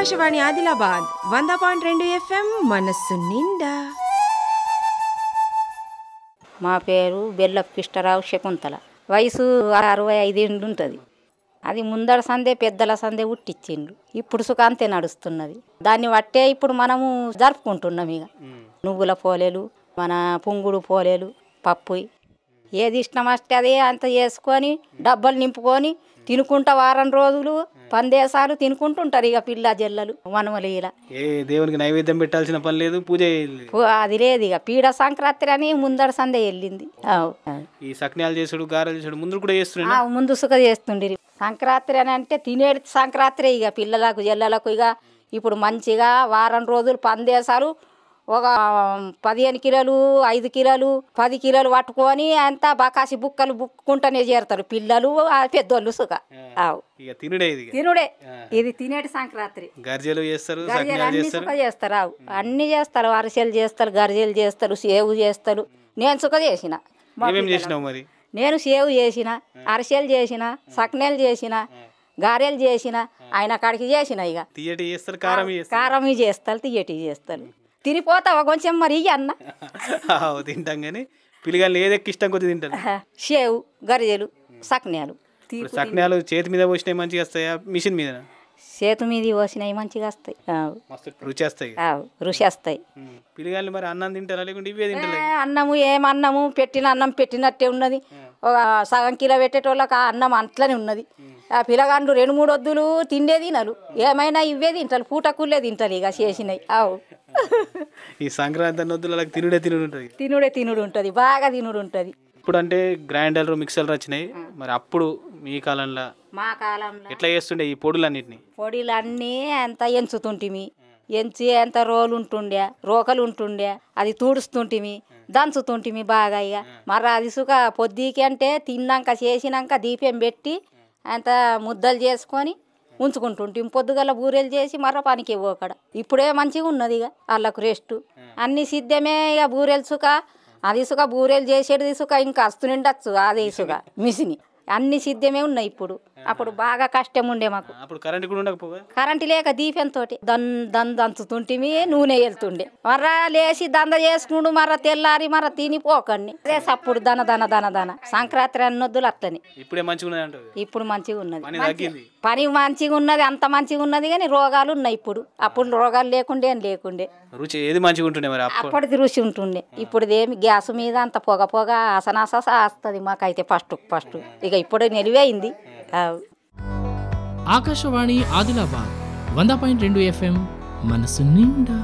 ఆకాశవాణి ఆదిలాబాద్ వంద పాయింట్ రెండు ఎఫ్ఎం మనస్సు నిండా మా పేరు బెల్ల కిష్టరావు శకుంతల వయసు అరవై ఐదేండు ఉంటుంది అది ముందర సందే పెద్దల సందే ఉట్టిచ్చిండు ఇప్పుడు సుఖాంతే నడుస్తున్నది దాన్ని బట్టే ఇప్పుడు మనము జరుపుకుంటున్నాం ఇక నువ్వుల పోలేలు మన పుంగుడు పోలేలు పప్పు ఏది ఇష్టం అస్తే అదే అంత చేసుకొని డబ్బలు నింపుకొని తినుకుంటా వారం రోజులు పందేశాలు తినుకుంటుంటారు ఇక పిల్ల జల్లలు వనమలీల ఏ దేవునికి నైవేద్యం పెట్టాల్సిన పని లేదు పూజ అది లేదు ఇక పీడ సంక్రాంతి అని ముందర సందే వెళ్ళింది ఈ సక్నాలు చేసాడు గారెలు చేసాడు ముందు కూడా చేస్తుండే ముందు సుఖ చేస్తుండే సంక్రాంతి అని అంటే తినేది సంక్రాంతి ఇక పిల్లలకు జల్లలకు ఇక ఇప్పుడు మంచిగా వారం రోజులు పందేశాలు ఒక పదిహేను కిలోలు ఐదు కిలోలు పది కిలోలు పట్టుకొని అంతా బకాసి బుక్కలు బుక్కుంటూనే చేరుతారు పిల్లలు పెద్దోళ్ళు సుఖ తినుడే ఇది తినేటి సంక్రాంతి గర్జలు చేస్తారు సుఖ చేస్తారు ఆవు అన్ని చేస్తారు అరిసెలు చేస్తారు గర్జలు చేస్తారు సేవ్ చేస్తారు నేను సుఖ చేసిన మరి నేను సేవ్ చేసిన అరిసెలు చేసిన సక్నేలు చేసిన గారెలు చేసిన ఆయన కాడికి చేసిన ఇక కారం చేస్తారు తీయటి చేస్తారు తినిపోతావా కొంచెం మరి అన్న తింటాం కానీ పిల్లగాళ్ళు ఏదెక్కి ఇష్టం కొద్ది తింటారు షేవ్ గరిజలు సక్నాలు సక్నాలు చేతి మీద పోసినాయి మంచిగా వస్తాయా మిషన్ మీద చేతి మీద పోసినాయి మంచిగా వస్తాయి రుచి వస్తాయి రుచి వస్తాయి పిల్లగాళ్ళు మరి అన్నం తింటారా లేకుంటే ఇవే తింటారు అన్నము ఏమన్నము పెట్టిన అన్నం పెట్టినట్టే ఉన్నది సగం కిలో పెట్టేటోళ్ళకి ఆ అన్నం అట్లనే ఉన్నది ఆ పిలగాండ్లు రెండు మూడు వద్దులు తిండేది నలు ఏమైనా ఇవ్వే తింటారు పూటకుళ్ళే తింటారు ఇక చేసినవి అవు ఈ సంక్రాంతి వద్దులకి తినుడే తినుడు ఉంటుంది తినుడే తినుడు ఉంటుంది బాగా తినుడు ఉంటుంది ఇప్పుడు అంటే గ్రైండర్లు మిక్సర్లు వచ్చినాయి మరి అప్పుడు మీ కాలంలో మా కాలంలో ఎట్లా చేస్తుండే ఈ పొడులన్నిటిని పొడిలన్నీ అంతా ఎంచుతుంటిమి ఎంచి ఎంత రోలు ఉంటుండే రోకలు ఉంటుండే అది తుడుస్తుంటిమి దంచుతుంటిమి బాగా ఇక మర్ర అది సుఖ పొద్దుకి అంటే తిన్నాక చేసినాక దీపం పెట్టి అంత ముద్దలు చేసుకొని ఉంచుకుంటుంటే పొద్దుగల బూరెలు చేసి మరో పనికి ఇవ్వకడ ఇప్పుడే మంచిగా ఉన్నది ఇక వాళ్ళకు రెస్ట్ అన్ని సిద్ధమే ఇక బూరెలు సుఖ అది సుఖ బూరెలు చేసేది సుఖ ఇంకా అస్తు నిండచ్చు అదే సుఖ మిసిని అన్ని సిద్ధమే ఉన్నాయి ఇప్పుడు అప్పుడు బాగా కష్టం ఉండే మాకు అప్పుడు కరెంట్ కూడా ఉండకపోగా కరెంట్ లేక దీపెన్ తోటి దన్ దన్ దంచుతుంటిమి నూనె వెళ్తుండే మర్రా లేచి దంద చేసుకుండు మర్ర తెల్లారి మర్ర తిని పోకండి అదే సప్పుడు దన దన దన దన సంక్రాంతి అన్నొద్దులు అట్లని ఇప్పుడే మంచిగా ఇప్పుడు మంచిగా ఉన్నది పని మంచిగా ఉన్నది అంత మంచిగా ఉన్నది కానీ రోగాలు ఉన్నాయి ఇప్పుడు అప్పుడు రోగాలు లేకుండే అని లేకుండే రుచి ఏది మంచిగా ఉంటుండే మరి అప్పటిది రుచి ఉంటుండే ఇప్పుడు ఏమి గ్యాస్ మీద అంత పొగ పొగ అసనాస వస్తుంది మాకైతే ఫస్ట్ ఫస్ట్ ఇక ఇప్పుడు నిలివైంది ఆకాశవాణి ఆదిలాబాద్ వంద పాయింట్ రెండు ఎఫ్ఎం మనసు నిండా